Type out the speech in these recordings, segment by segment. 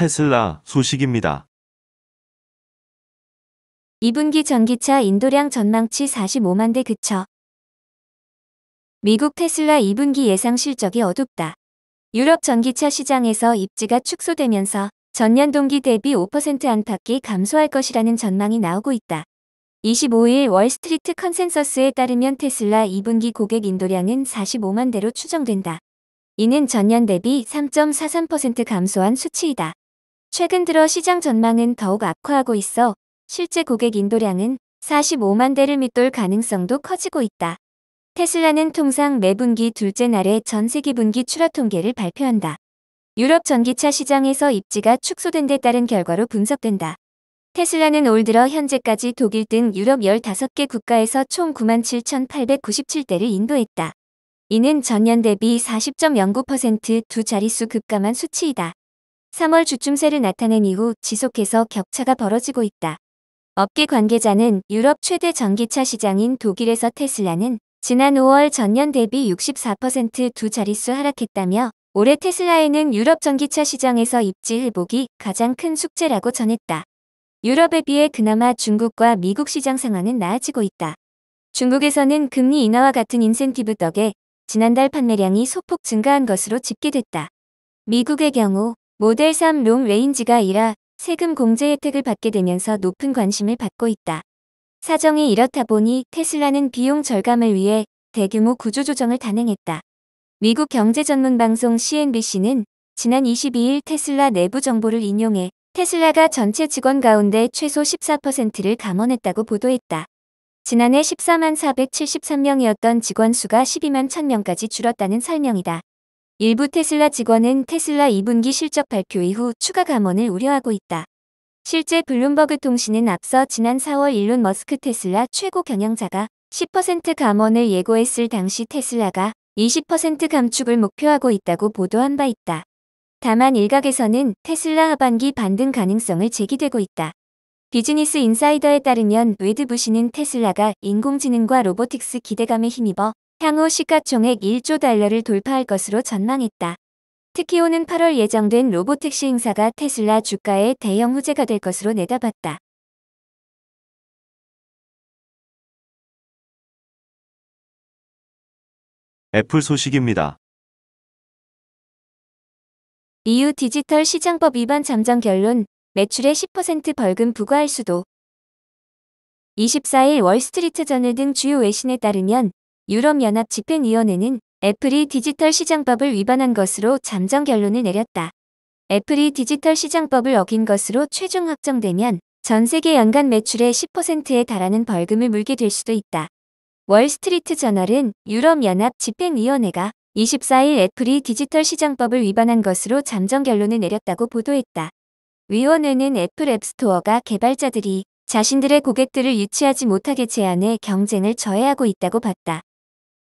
테슬라 소식입니다. 2분기 전기차 인도량 전망치 45만 대 그쳐. 미국 테슬라 2분기 예상 실적이 어둡다. 유럽 전기차 시장에서 입지가 축소되면서 전년 동기 대비 5% 안팎이 감소할 것이라는 전망이 나오고 있다. 25일 월스트리트 컨센서스에 따르면 테슬라 2분기 고객 인도량은 45만 대로 추정된다. 이는 전년 대비 3.43% 감소한 수치이다. 최근 들어 시장 전망은 더욱 악화하고 있어 실제 고객 인도량은 45만 대를 밑돌 가능성도 커지고 있다. 테슬라는 통상 매 분기 둘째 날에 전세기 분기 출하 통계를 발표한다. 유럽 전기차 시장에서 입지가 축소된 데 따른 결과로 분석된다. 테슬라는 올 들어 현재까지 독일 등 유럽 15개 국가에서 총 97,897대를 인도했다. 이는 전년 대비 40.09%두 자릿수 급감한 수치이다. 3월 주춤세를 나타낸 이후 지속해서 격차가 벌어지고 있다. 업계 관계자는 유럽 최대 전기차 시장인 독일에서 테슬라는 지난 5월 전년 대비 64%두 자릿수 하락했다며 올해 테슬라에는 유럽 전기차 시장에서 입지 회복이 가장 큰 숙제라고 전했다. 유럽에 비해 그나마 중국과 미국 시장 상황은 나아지고 있다. 중국에서는 금리 인하와 같은 인센티브 덕에 지난달 판매량이 소폭 증가한 것으로 집계됐다. 미국의 경우 모델 3 롱 레인지가 이라 세금 공제 혜택을 받게 되면서 높은 관심을 받고 있다. 사정이 이렇다 보니 테슬라는 비용 절감을 위해 대규모 구조조정을 단행했다. 미국 경제 전문 방송 CNBC는 지난 22일 테슬라 내부 정보를 인용해 테슬라가 전체 직원 가운데 최소 14%를 감원했다고 보도했다. 지난해 14만 473명이었던 직원 수가 12만 1000명까지 줄었다는 설명이다. 일부 테슬라 직원은 테슬라 2분기 실적 발표 이후 추가 감원을 우려하고 있다. 실제 블룸버그 통신은 앞서 지난 4월 일론 머스크 테슬라 최고 경영자가 10% 감원을 예고했을 당시 테슬라가 20% 감축을 목표하고 있다고 보도한 바 있다. 다만 일각에서는 테슬라 하반기 반등 가능성을 제기되고 있다. 비즈니스 인사이더에 따르면 웨드 부시는 테슬라가 인공지능과 로보틱스 기대감에 힘입어 향후 시가총액 1조 달러를 돌파할 것으로 전망했다. 특히 오는 8월 예정된 로보택시 행사가 테슬라 주가의 대형 후재가 될 것으로 내다봤다. 애플 소식입니다. EU 디지털 시장법 위반 잠정 결론, 매출의 10% 벌금 부과할 수도. 24일 월스트리트저널 등 주요 외신에 따르면 유럽연합 집행위원회는 애플이 디지털 시장법을 위반한 것으로 잠정 결론을 내렸다. 애플이 디지털 시장법을 어긴 것으로 최종 확정되면 전 세계 연간 매출의 10%에 달하는 벌금을 물게 될 수도 있다. 월스트리트 저널은 유럽연합 집행위원회가 24일 애플이 디지털 시장법을 위반한 것으로 잠정 결론을 내렸다고 보도했다. 위원회는 애플 앱스토어가 개발자들이 자신들의 고객들을 유치하지 못하게 제한해 경쟁을 저해하고 있다고 봤다.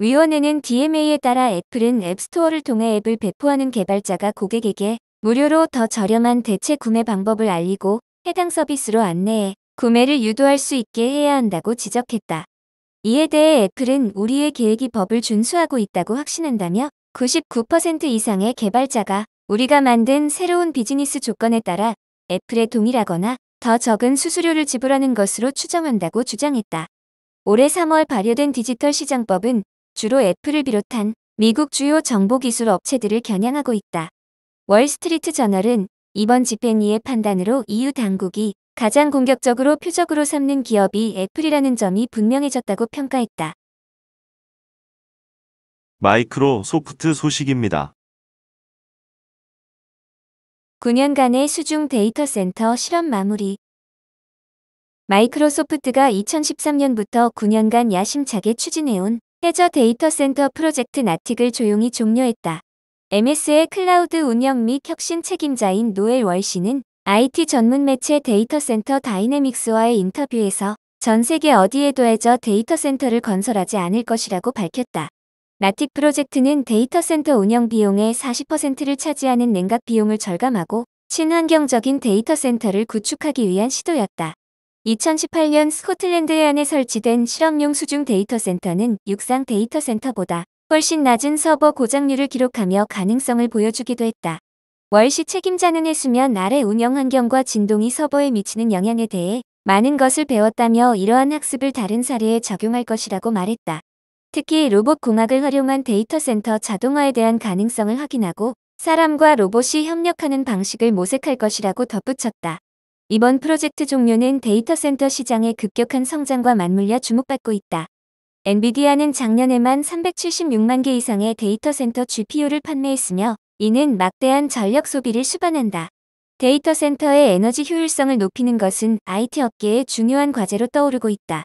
위원회는 DMA에 따라 애플은 앱스토어를 통해 앱을 배포하는 개발자가 고객에게 무료로 더 저렴한 대체 구매 방법을 알리고 해당 서비스로 안내해 구매를 유도할 수 있게 해야 한다고 지적했다. 이에 대해 애플은 우리의 계획이 법을 준수하고 있다고 확신한다며 99% 이상의 개발자가 우리가 만든 새로운 비즈니스 조건에 따라 애플에 동일하거나 더 적은 수수료를 지불하는 것으로 추정한다고 주장했다. 올해 3월 발효된 디지털 시장법은 주로 애플을 비롯한 미국 주요 정보기술 업체들을 겨냥하고 있다. 월스트리트 저널은 이번 집행위의 판단으로 EU 당국이 가장 공격적으로 표적으로 삼는 기업이 애플이라는 점이 분명해졌다고 평가했다. 마이크로소프트 소식입니다. 9년간의 수중 데이터 센터 실험 마무리. 마이크로소프트가 2013년부터 9년간 야심차게 추진해온 해저 데이터 센터 프로젝트 나틱을 조용히 종료했다. MS의 클라우드 운영 및 혁신 책임자인 노엘 월씨는 IT 전문 매체 데이터 센터 다이내믹스와의 인터뷰에서 전 세계 어디에도 해저 데이터 센터를 건설하지 않을 것이라고 밝혔다. 나틱 프로젝트는 데이터 센터 운영 비용의 40%를 차지하는 냉각 비용을 절감하고 친환경적인 데이터 센터를 구축하기 위한 시도였다. 2018년 스코틀랜드 안에 설치된 실험용 수중 데이터 센터는 육상 데이터 센터보다 훨씬 낮은 서버 고장률을 기록하며 가능성을 보여주기도 했다. 월시 책임자는 해수면 아래 운영 환경과 진동이 서버에 미치는 영향에 대해 많은 것을 배웠다며 이러한 학습을 다른 사례에 적용할 것이라고 말했다. 특히 로봇 공학을 활용한 데이터 센터 자동화에 대한 가능성을 확인하고 사람과 로봇이 협력하는 방식을 모색할 것이라고 덧붙였다. 이번 프로젝트 종료는 데이터 센터 시장의 급격한 성장과 맞물려 주목받고 있다. 엔비디아는 작년에만 376만 개 이상의 데이터 센터 GPU를 판매했으며 이는 막대한 전력 소비를 수반한다. 데이터 센터의 에너지 효율성을 높이는 것은 IT 업계의 중요한 과제로 떠오르고 있다.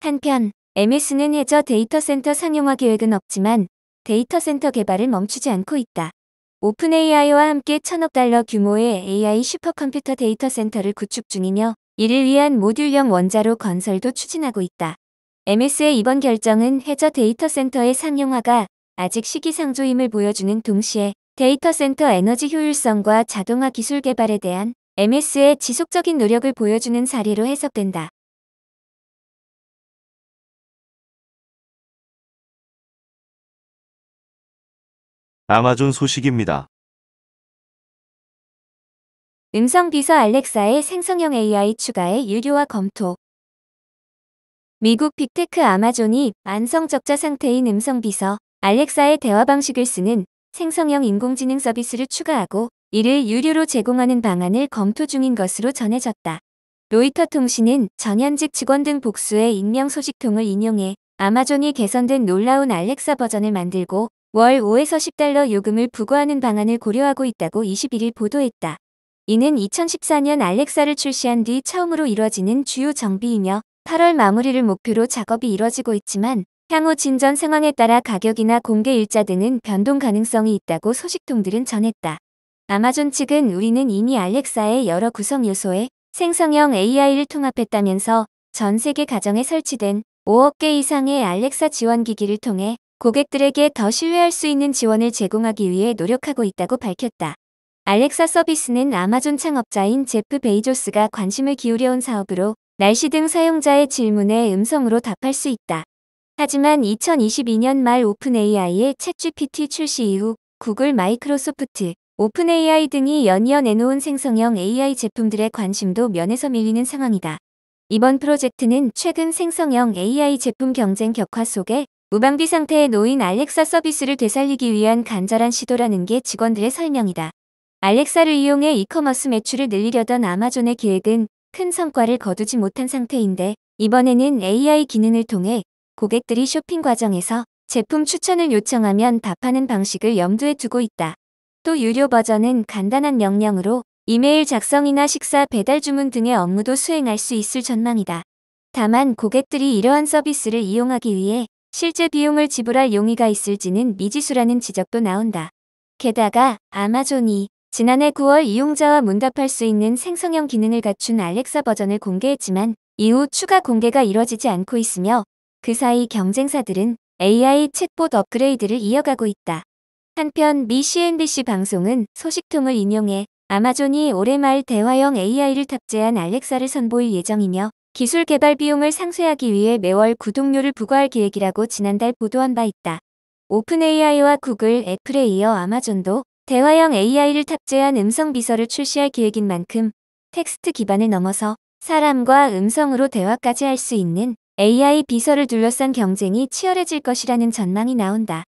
한편, MS는 해저 데이터 센터 상용화 계획은 없지만 데이터 센터 개발을 멈추지 않고 있다. 오픈 AI와 함께 천억 달러 규모의 AI 슈퍼컴퓨터 데이터 센터를 구축 중이며 이를 위한 모듈형 원자로 건설도 추진하고 있다. MS의 이번 결정은 해저 데이터 센터의 상용화가 아직 시기상조임을 보여주는 동시에 데이터 센터 에너지 효율성과 자동화 기술 개발에 대한 MS의 지속적인 노력을 보여주는 사례로 해석된다. 아마존 소식입니다. 음성 비서 알렉사의 생성형 AI 추가의 유료화 검토. 미국 빅테크 아마존이 안성 적자 상태인 음성 비서 알렉사의 대화 방식을 쓰는 생성형 인공지능 서비스를 추가하고 이를 유료로 제공하는 방안을 검토 중인 것으로 전해졌다. 로이터 통신은 전현직 직원 등 복수의 익명 소식통을 인용해 아마존이 개선된 놀라운 알렉사 버전을 만들고 월 5에서 10달러 요금을 부과하는 방안을 고려하고 있다고 21일 보도했다. 이는 2014년 알렉사를 출시한 뒤 처음으로 이뤄지는 주요 정비이며 8월 마무리를 목표로 작업이 이뤄지고 있지만 향후 진전 상황에 따라 가격이나 공개 일자 등은 변동 가능성이 있다고 소식통들은 전했다. 아마존 측은 우리는 이미 알렉사의 여러 구성 요소에 생성형 AI를 통합했다면서 전 세계 가정에 설치된 5억 개 이상의 알렉사 지원 기기를 통해 고객들에게 더 신뢰할 수 있는 지원을 제공하기 위해 노력하고 있다고 밝혔다. 알렉사 서비스는 아마존 창업자인 제프 베이조스가 관심을 기울여온 사업으로 날씨 등 사용자의 질문에 음성으로 답할 수 있다. 하지만 2022년 말 오픈AI의 챗GPT 출시 이후 구글, 마이크로소프트, 오픈AI 등이 연이어 내놓은 생성형 AI 제품들의 관심도 면에서 밀리는 상황이다. 이번 프로젝트는 최근 생성형 AI 제품 경쟁 격화 속에 무방비 상태에 놓인 알렉사 서비스를 되살리기 위한 간절한 시도라는 게 직원들의 설명이다. 알렉사를 이용해 이커머스 매출을 늘리려던 아마존의 계획은 큰 성과를 거두지 못한 상태인데 이번에는 AI 기능을 통해 고객들이 쇼핑 과정에서 제품 추천을 요청하면 답하는 방식을 염두에 두고 있다. 또 유료 버전은 간단한 명령으로 이메일 작성이나 식사 배달 주문 등의 업무도 수행할 수 있을 전망이다. 다만 고객들이 이러한 서비스를 이용하기 위해 실제 비용을 지불할 용의가 있을지는 미지수라는 지적도 나온다. 게다가 아마존이 지난해 9월 이용자와 문답할 수 있는 생성형 기능을 갖춘 알렉사 버전을 공개했지만 이후 추가 공개가 이뤄지지 않고 있으며 그 사이 경쟁사들은 AI 챗봇 업그레이드를 이어가고 있다. 한편 미 CNBC 방송은 소식통을 인용해 아마존이 올해 말 대화형 AI를 탑재한 알렉사를 선보일 예정이며 기술 개발 비용을 상쇄하기 위해 매월 구독료를 부과할 계획이라고 지난달 보도한 바 있다. 오픈 AI와 구글, 애플에 이어 아마존도 대화형 AI를 탑재한 음성 비서를 출시할 계획인 만큼 텍스트 기반을 넘어서 사람과 음성으로 대화까지 할 수 있는 AI 비서를 둘러싼 경쟁이 치열해질 것이라는 전망이 나온다.